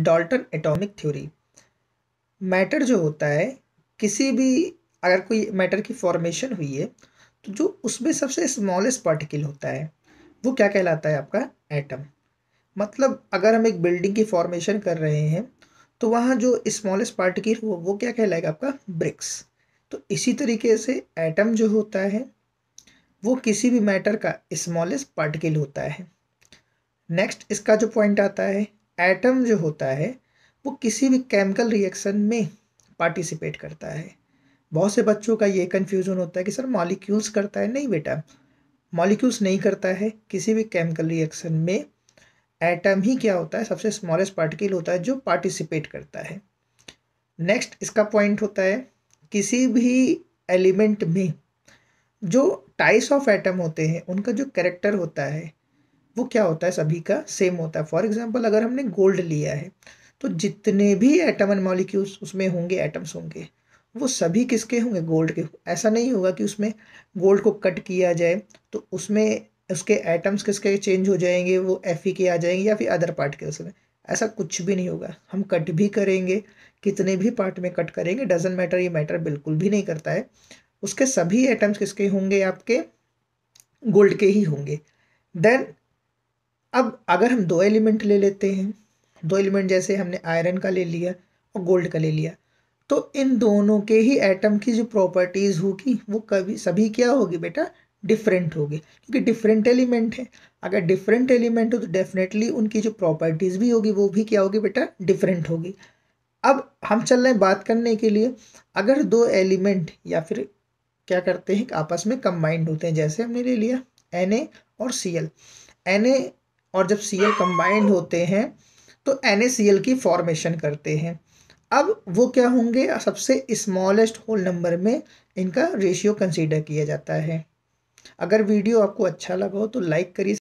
Dalton atomic theory matter जो होता है किसी भी अगर कोई मैटर की फॉर्मेशन हुई है तो जो उसमें सबसे स्मॉलेस्ट पार्टिकल होता है वो क्या कहलाता है आपका एटम मतलब अगर हम एक बिल्डिंग की फॉर्मेशन कर रहे हैं तो वहाँ जो स्मॉलेस्ट पार्टिकल हो वो क्या कहलाएगा आपका ब्रिक्स तो इसी तरीके से एटम जो होता है वो किसी भी मैटर का स्मॉलेस्ट पार्टिकल होता है नेक्स्ट इसका जो पॉइंट आता है एटम जो होता है वो किसी भी केमिकल रिएक्शन में पार्टिसिपेट करता है बहुत से बच्चों का ये कन्फ्यूज़न होता है कि सर मॉलिक्यूल्स करता है नहीं बेटा मॉलिक्यूल्स नहीं करता है किसी भी केमिकल रिएक्शन में एटम ही क्या होता है सबसे स्मॉलेस्ट पार्टिकल होता है जो पार्टिसिपेट करता है नेक्स्ट इसका पॉइंट होता है किसी भी एलिमेंट में जो टाइप्स ऑफ एटम होते हैं उनका जो कैरेक्टर होता है वो क्या होता है सभी का सेम होता है फॉर एग्जाम्पल अगर हमने गोल्ड लिया है तो जितने भी एटम एंड मॉलिक्यूल्स उसमें होंगे एटम्स होंगे वो सभी किसके होंगे गोल्ड के ऐसा नहीं होगा कि उसमें गोल्ड को कट किया जाए तो उसमें उसके एटम्स किसके चेंज हो जाएंगे वो एफ के आ जाएंगे या फिर अदर पार्ट के उसमें ऐसा कुछ भी नहीं होगा हम कट भी करेंगे कितने भी पार्ट में कट करेंगे डजन मैटर ये मैटर बिल्कुल भी नहीं करता है उसके सभी एटम्स किसके होंगे आपके गोल्ड के ही होंगे देन अब अगर हम दो एलिमेंट ले लेते हैं दो एलिमेंट जैसे हमने आयरन का ले लिया और गोल्ड का ले लिया तो इन दोनों के ही एटम की जो प्रॉपर्टीज़ होगी वो कभी सभी क्या होगी बेटा डिफरेंट होगी क्योंकि डिफरेंट एलिमेंट है अगर डिफरेंट एलिमेंट हो तो डेफिनेटली उनकी जो प्रॉपर्टीज़ भी होगी वो भी क्या होगी बेटा डिफरेंट होगी अब हम चल रहे हैं बात करने के लिए अगर दो एलिमेंट या फिर क्या करते हैं आपस में कंबाइंड होते हैं जैसे हमने ले लिया एन और सी एल एन और जब सी एल कम्बाइंड होते हैं तो एन की फॉर्मेशन करते हैं अब वो क्या होंगे सबसे स्मॉलेस्ट होल नंबर में इनका रेशियो कंसीडर किया जाता है अगर वीडियो आपको अच्छा लगा हो तो लाइक करिए